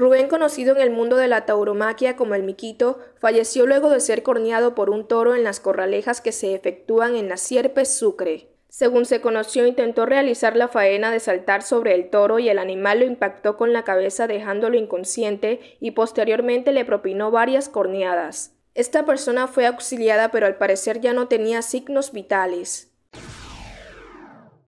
Rubén, conocido en el mundo de la tauromaquia como el Miquito, falleció luego de ser corneado por un toro en las corralejas que se efectúan en la Sierpe Sucre. Según se conoció, intentó realizar la faena de saltar sobre el toro y el animal lo impactó con la cabeza dejándolo inconsciente y posteriormente le propinó varias corneadas. Esta persona fue auxiliada pero al parecer ya no tenía signos vitales.